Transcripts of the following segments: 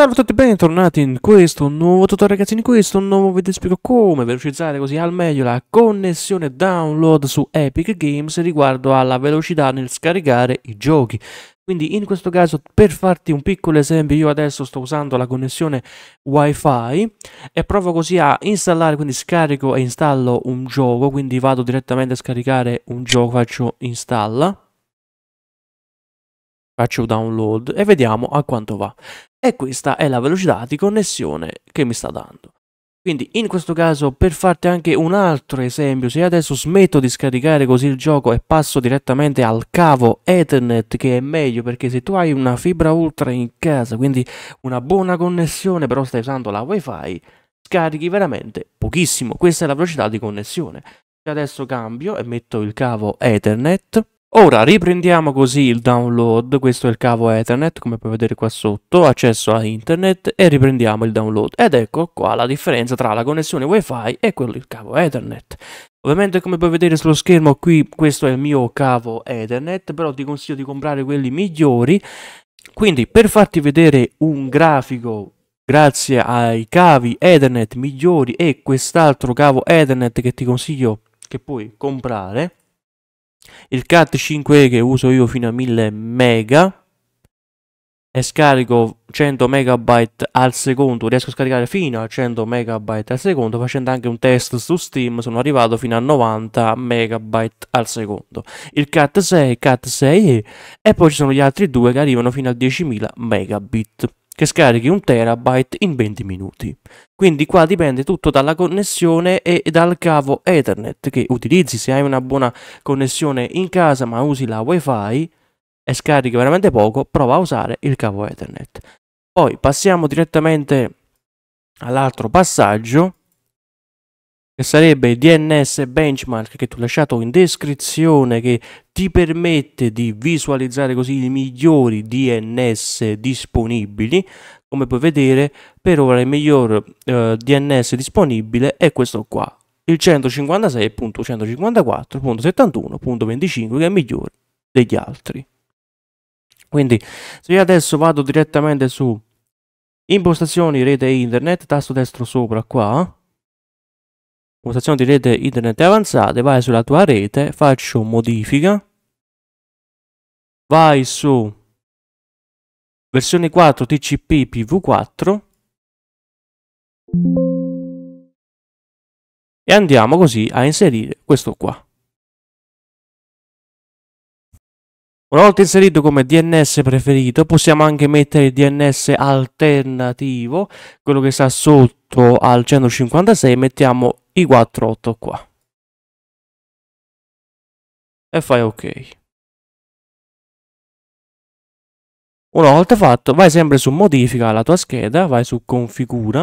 Salve a tutti e bentornati in questo nuovo tutorial ragazzi, in questo nuovo video spiego come velocizzare così al meglio la connessione download su Epic Games riguardo alla velocità nel scaricare i giochi. Quindi in questo caso per farti un piccolo esempio io adesso sto usando la connessione wifi e provo così a installare, quindi scarico e installo un gioco, quindi vado direttamente a scaricare un gioco, faccio installa faccio download e vediamo a quanto va e questa è la velocità di connessione che mi sta dando. Quindi in questo caso per farti anche un altro esempio, se adesso smetto di scaricare così il gioco e passo direttamente al cavo Ethernet che è meglio perché se tu hai una fibra ultra in casa, quindi una buona connessione però stai usando la wifi, scarichi veramente pochissimo, questa è la velocità di connessione. Se adesso cambio e metto il cavo Ethernet, Ora riprendiamo così il download, questo è il cavo Ethernet come puoi vedere qua sotto, accesso a internet e riprendiamo il download ed ecco qua la differenza tra la connessione wifi e quello del cavo Ethernet. Ovviamente come puoi vedere sullo schermo qui questo è il mio cavo Ethernet, però ti consiglio di comprare quelli migliori. Quindi per farti vedere un grafico grazie ai cavi Ethernet migliori e quest'altro cavo Ethernet che ti consiglio che puoi comprare il CAT 5E che uso io fino a 1000 mega e scarico 100 megabyte al secondo, riesco a scaricare fino a 100 megabyte al secondo facendo anche un test su Steam sono arrivato fino a 90 megabyte al secondo. Il CAT 6, CAT 6E e poi ci sono gli altri due che arrivano fino a 10.000 megabit che scarichi un terabyte in 20 minuti. Quindi qua dipende tutto dalla connessione e dal cavo Ethernet che utilizzi. Se hai una buona connessione in casa ma usi la WiFi e scarichi veramente poco, prova a usare il cavo Ethernet. Poi passiamo direttamente all'altro passaggio che sarebbe il DNS benchmark che ti ho lasciato in descrizione che ti permette di visualizzare così i migliori DNS disponibili come puoi vedere per ora il miglior eh, DNS disponibile è questo qua il 156.154.71.25 che è migliore degli altri quindi se io adesso vado direttamente su impostazioni rete internet tasto destro sopra qua Postazione di rete internet avanzate, vai sulla tua rete, faccio modifica, vai su versione 4 TCP PV4 e andiamo così a inserire questo qua. Una volta inserito come DNS preferito possiamo anche mettere il DNS alternativo, quello che sta sotto al 156, mettiamo i quattro qua e fai ok una volta fatto vai sempre su modifica la tua scheda vai su configura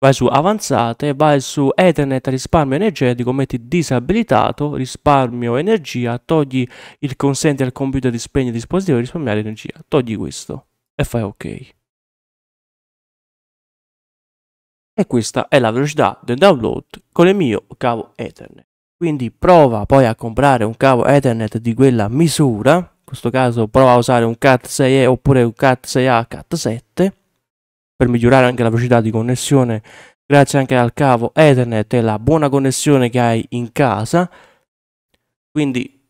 vai su avanzate vai su ethernet risparmio energetico metti disabilitato risparmio energia togli il consente al computer di spegnere il dispositivo e risparmiare energia togli questo e fai ok e questa è la velocità del download con il mio cavo Ethernet. Quindi prova poi a comprare un cavo Ethernet di quella misura, in questo caso prova a usare un CAT 6E oppure un CAT 6A CAT 7 per migliorare anche la velocità di connessione grazie anche al cavo Ethernet e alla buona connessione che hai in casa. Quindi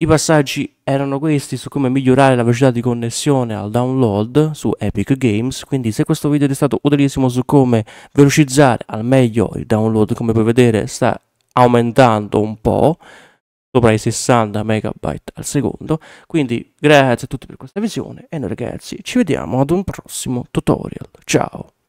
i passaggi erano questi su come migliorare la velocità di connessione al download su Epic Games, quindi se questo video è stato utilissimo su come velocizzare al meglio il download, come puoi vedere sta aumentando un po', sopra i 60 MB al secondo, quindi grazie a tutti per questa visione e noi ragazzi ci vediamo ad un prossimo tutorial, ciao!